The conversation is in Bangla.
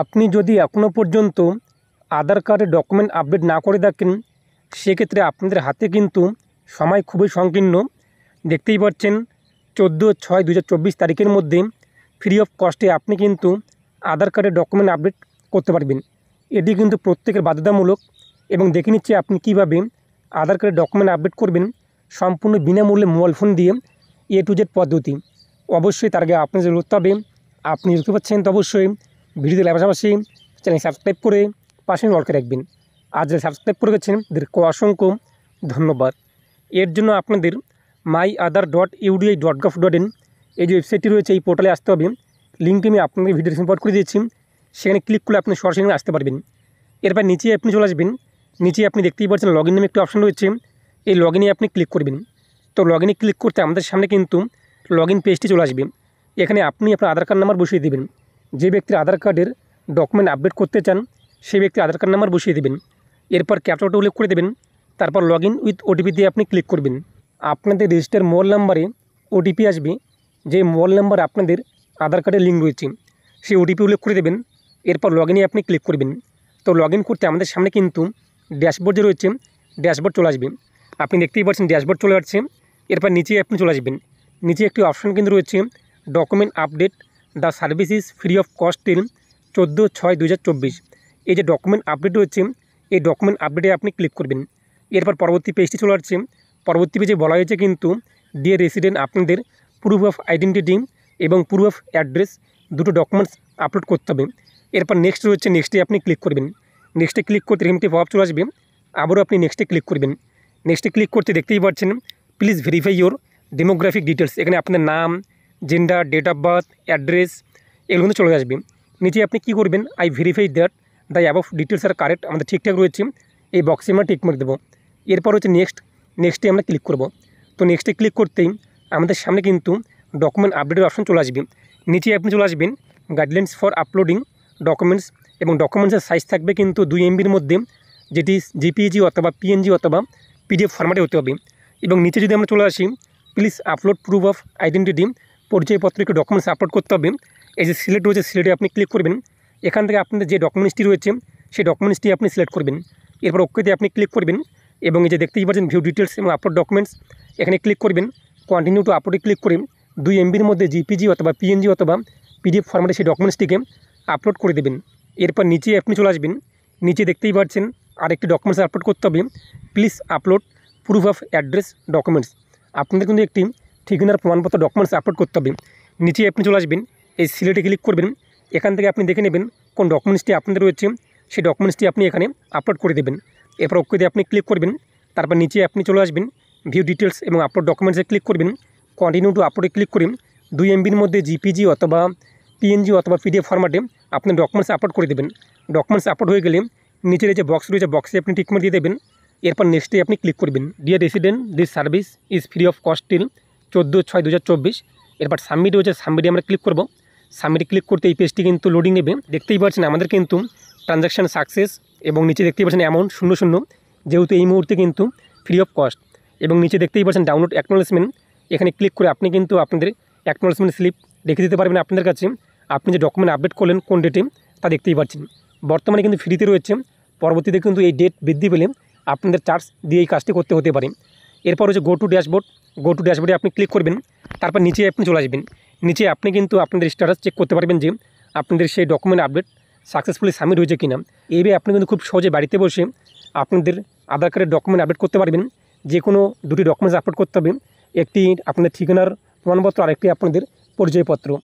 আপনি যদি এখনও পর্যন্ত আধার কার্ডের ডকুমেন্ট আপডেট না করে থাকেন সেক্ষেত্রে আপনাদের হাতে কিন্তু সময় খুবই সংকীর্ণ দেখতেই পাচ্ছেন চোদ্দো ছয় দু তারিখের মধ্যে ফ্রি অফ কস্টে আপনি কিন্তু আধার কার্ডের ডকুমেন্ট আপডেট করতে পারবেন এটি কিন্তু প্রত্যেকের বাধ্যতামূলক এবং দেখে নিচ্ছে আপনি কীভাবে আধার কার্ডের ডকুমেন্ট আপডেট করবেন সম্পূর্ণ বিনামূল্যে মোবাইল ফোন দিয়ে এ টু জেড পদ্ধতি অবশ্যই তার আগে আপনাদের করতে হবে আপনি দেখতে পাচ্ছেন তো অবশ্যই ভিডিও দেওয়ার পাশাপাশি চ্যানেল সাবস্ক্রাইব করে পাশে লড়কে রাখবেন আর যারা সাবস্ক্রাইব করে গেছেন তাদেরকে অসংখ্য ধন্যবাদ এর জন্য আপনাদের my Aadhaar dot UIDAI dot gov dot in এই যে ওয়েবসাইটটি রয়েছে এই পোর্টালে আসতে হবে লিঙ্কটি আমি আপনাদের ভিডিও সম্পর্ক করে দিয়েছি সেখানে ক্লিক করলে আপনি সরাসরি আসতে পারবেন এরপর নিচে আপনি চলে আসবেন নিচে আপনি দেখতেই পাচ্ছেন লগ ইন নামে একটি অপশন রয়েছে এই লগ ইনে আপনি ক্লিক করবেন তো লগ ইনে ক্লিক করতে আমাদের সামনে কিন্তু লগ ইন পেজটি চলে আসবে এখানে আপনি আপনার আধার কার্ড নাম্বার বসিয়ে দেবেন যে ব্যক্তির আধার কার্ডের ডকুমেন্ট আপডেট করতে চান সেই ব্যক্তির আধার কার্ড নাম্বার বসিয়ে দেবেন এরপর ক্যাপচারটা উল্লেখ করে দেবেন তারপর লগ ইন উইথ ওটিপি দিয়ে আপনি ক্লিক করবেন আপনাদের রেজিস্টার মোবাইল নাম্বারে ওটিপি আসবে যে মোবাইল নাম্বার আপনাদের আধার কার্ডের লিঙ্ক রয়েছে সেই ওটিপি উল্লেখ করে দেবেন এরপর লগ ইনে আপনি ক্লিক করবেন তো লগ করতে আমাদের সামনে কিন্তু ড্যাশবোর্ড যে রয়েছে ড্যাশবোর্ড চলে আসবে আপনি দেখতেই পাচ্ছেন ড্যাশবোর্ড চলে আসছে এরপর নিচে আপনি চলে আসবেন নিচে একটি অপশন কিন্তু রয়েছে document update the service free of cost till চোদ্দো ছয় দু এই যে ডকুমেন্ট আপডেট রয়েছে এই ডকুমেন্ট আপডেটে আপনি ক্লিক করবেন এরপর পরবর্তী পেজটি চলে আসছে পরবর্তী পেজে বলা হয়েছে কিন্তু ডিয়ার রেসিডেন্ট আপনাদের প্রুফ অফ আইডেন্টিটি এবং প্রুফ অফ অ্যাড্রেস দুটো ডকুমেন্টস আপলোড করতে হবে এরপর নেক্সট রয়েছে নেক্সটে আপনি ক্লিক করবেন নেক্সটে ক্লিক করতে এমটি প্রভাব চলে আসবে আবারও আপনি নেক্সটে ক্লিক করবেন নেক্সটে ক্লিক করতে দেখতেই পাচ্ছেন please verify your demographic details এখানে আপনার নাম gender date of birth address এগুলো কিন্তু চলে আসবে নিচে আপনি কি করবেন I verify that the above details are correct আমাদের ঠিকঠাক রয়েছে এই বক্সে আমরা টিকমার্ক দেবো এরপর হচ্ছে নেক্সট নেক্সটে আমরা ক্লিক করব তো নেক্সটে ক্লিক করতেই আমাদের সামনে কিন্তু ডকুমেন্ট আপডেটের অপশন চলে আসবে নিচে আপনি চলে আসবেন গাইডলাইন্স ফর আপলোডিং ডকুমেন্টস এবং ডকুমেন্টসের সাইজ থাকবে কিন্তু দুই এমবির মধ্যে যেটি জিপিজি অথবা পিএনজি অথবা পিডিএফ ফরম্যাটে হতে হবে এবং নিচে যদি আমরা চলে আসি please upload proof of identity পরিচয়পত্র একটু ডকুমেন্টস আপলোড করতে হবে এই যে সিলেট রয়েছে সিলেটে আপনি ক্লিক করবেন এখান থেকে আপনাদের যে ডকুমেন্টসটি রয়েছে সেই ডকুমেন্টসটি আপনি সিলেক্ট করবেন এরপর ওকেতে আপনি ক্লিক করবেন এবং এই যে দেখতেই পাচ্ছেন ভিউ ডিটেলস এবং আপলোড ডকুমেন্টস এখানে ক্লিক করবেন কন্টিনিউ টু আপলোডে ক্লিক করে দুই এমবির মধ্যে জিপিজি অথবা পিএনজি অথবা পিডিএফ ফর্মেটে সেই ডকুমেন্টসটিকে আপলোড করে দেবেন এরপর নিচে আপনি চলে আসবেন নিচে দেখতেই পাচ্ছেন আরেকটি ডকুমেন্টস আপলোড করতে হবে please upload proof of address documents আপনাদের কিন্তু একটি ঠিকানার প্রমাণপত্র ডকুমেন্টস আপলোড করতে হবে নিচে আপনি চলে আসবেন এই সিলেটে ক্লিক করবেন এখান থেকে আপনি দেখে নেবেন কোন ডকুমেন্টসটি আপনাদের রয়েছে সেই ডকুমেন্টসটি আপনি এখানে আপলোড করে দেবেন এরপর ওকে আপনি ক্লিক করবেন তারপর নিচে আপনি চলে আসবেন ভিউ ডিটেলস এবং আপলোড ডকুমেন্টসে ক্লিক করবেন কন্টিনিউ টু আপলোডে ক্লিক করে দুই এমবির মধ্যে জিপিজি অথবা পিএনজি অথবা পিডিএফ ফর্মাটে আপনি ডকুমেন্টস আপলোড করে দেবেন ডকুমেন্টস আপলোড হয়ে গেলে নিচের যে বক্স রয়েছে বক্সে আপনি টিকমেন্ট দিয়ে দেবেন এরপর নেক্সটে আপনি ক্লিক করবেন dear resident this service is free of cost till চোদ্দো ছয় দু এরপর সাবমিট রয়েছে সাবমিটে আমরা ক্লিক করব সাবমিটে ক্লিক করতে এই পেজটি কিন্তু লোডিং নেবে দেখতেই পাচ্ছেন আমাদের কিন্তু ট্রানজাকশান সাকসেস এবং নিচে দেখতেই পাচ্ছেন অ্যামাউন্ট শূন্য শূন্য যেহেতু এই মুহূর্তে কিন্তু ফ্রি অফ কস্ট এবং নিচে দেখতেই পাচ্ছেন ডাউনলোড অ্যাকনোলেজমেন্ট এখানে ক্লিক করে আপনি কিন্তু আপনাদের অ্যাকনোলেজমেন্ট স্লিপ রেখে দিতে পারবেন আপনাদের কাছে আপনি যে ডকুমেন্ট আপডেট করলেন কোন ডেটে তা দেখতেই পাচ্ছেন বর্তমানে কিন্তু ফ্রিতে রয়েছে পরবর্তীতে কিন্তু এই ডেট বৃদ্ধি পেলে আপনাদের চার্জ দিয়ে এই কাজটি করতে হতে পারে এরপর হচ্ছে go to dashboard go to ড্যাশবোর্ডে আপনি ক্লিক করবেন তারপর নিচে আপনি চলে আসবেন নিচে আপনি কিন্তু আপনাদের স্ট্যাটাস চেক করতে পারবেন যে আপনাদের সেই ডকুমেন্ট আপডেট সাকসেসফুলি সাবমিট হয়েছে কিনা এইভাবে আপনি কিন্তু খুব সহজে বাড়িতে বসে আপনাদের আধার কার্ডের ডকুমেন্ট আপডেট করতে পারবেন যে কোনো দুটি ডকুমেন্টস আপলোড করতে হবে একটি আপনাদের ঠিকানার প্রমাণপত্র আরেকটি আপনাদের পরিচয়পত্র